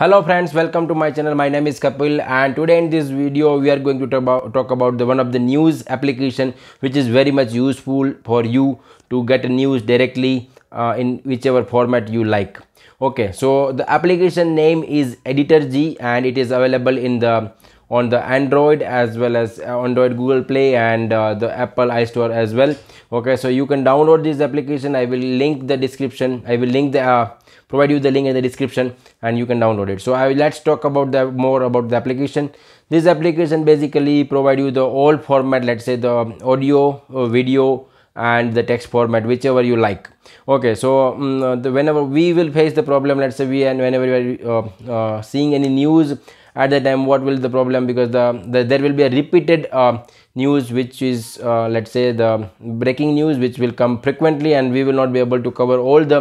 hello friends welcome to my channel my name is kapil and today in this video we are going to talk about, talk about the one of the news application which is very much useful for you to get news directly uh, in whichever format you like okay so the application name is editor g and it is available in the on the android as well as uh, android google play and uh, the apple istore as well okay so you can download this application i will link the description i will link the uh, provide you the link in the description and you can download it so I, will let's talk about the more about the application this application basically provide you the all format let's say the audio uh, video and the text format whichever you like okay so um, the, whenever we will face the problem let's say we and whenever we are uh, uh, seeing any news at that time what will the problem because the, the there will be a repeated uh, news which is uh, let's say the breaking news which will come frequently and we will not be able to cover all the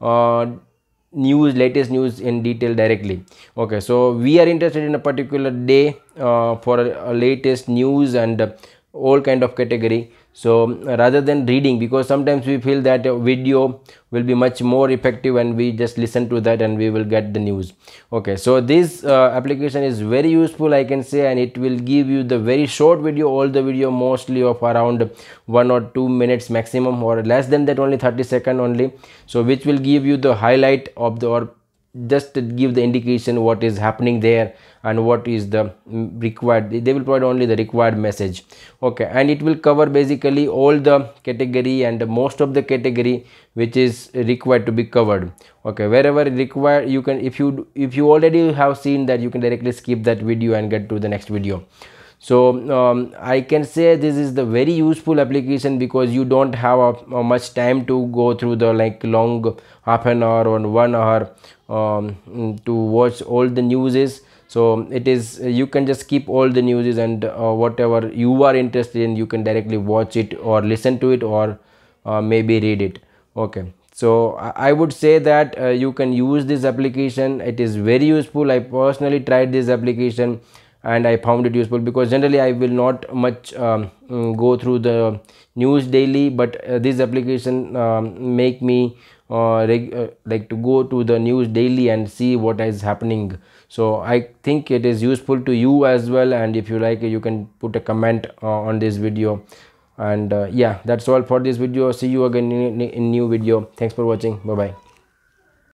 uh, news latest news in detail directly okay so we are interested in a particular day uh, for a, a latest news and uh, all kind of category so rather than reading because sometimes we feel that video will be much more effective and we just listen to that and we will get the news okay so this uh, application is very useful i can say and it will give you the very short video all the video mostly of around one or two minutes maximum or less than that only 30 second only so which will give you the highlight of the or just give the indication what is happening there and what is the required they will provide only the required message okay and it will cover basically all the category and most of the category which is required to be covered okay wherever required you can if you if you already have seen that you can directly skip that video and get to the next video so um, i can say this is the very useful application because you don't have a, uh, a uh, much time to go through the like long half an hour or one hour um, to watch all the newses so it is you can just keep all the newses and uh, whatever you are interested in you can directly watch it or listen to it or uh, maybe read it okay so i would say that uh, you can use this application it is very useful i personally tried this application and I found it useful because generally I will not much um, go through the news daily but uh, this application um, make me uh, uh, like to go to the news daily and see what is happening so I think it is useful to you as well and if you like you can put a comment uh, on this video and uh, yeah that's all for this video see you again in, in new video thanks for watching bye bye